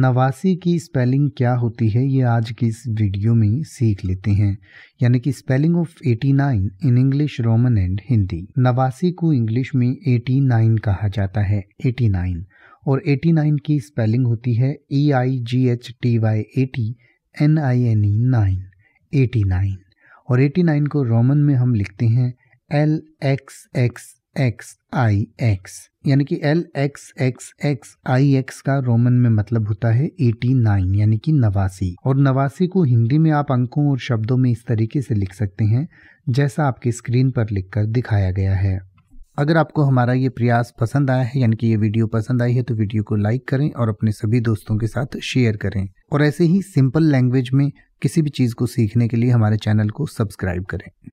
नवासी की स्पेलिंग क्या होती है ये आज की इस वीडियो में सीख लेते हैं यानी कि spelling of 89 in English Roman and Hindi नवासी को इंग्लिश में 89 कहा जाता है 89 और 89 की स्पेलिंग होती है E I G H T Y eighty N I N E nine eighty nine और 89 को रोमन में हम लिखते हैं L X X X I X यानी कि L X X X I X का रोमन में मतलब होता है एटी नाइन यानी कि नवासी और नवासी को हिंदी में आप अंकों और शब्दों में इस तरीके से लिख सकते हैं जैसा आपके स्क्रीन पर लिखकर दिखाया गया है अगर आपको हमारा ये प्रयास पसंद आया है यानी कि ये वीडियो पसंद आई है तो वीडियो को लाइक करें और अपने सभी दोस्तों के साथ शेयर करें और ऐसे ही सिंपल लैंग्वेज में किसी भी चीज़ को सीखने के लिए हमारे चैनल को सब्सक्राइब करें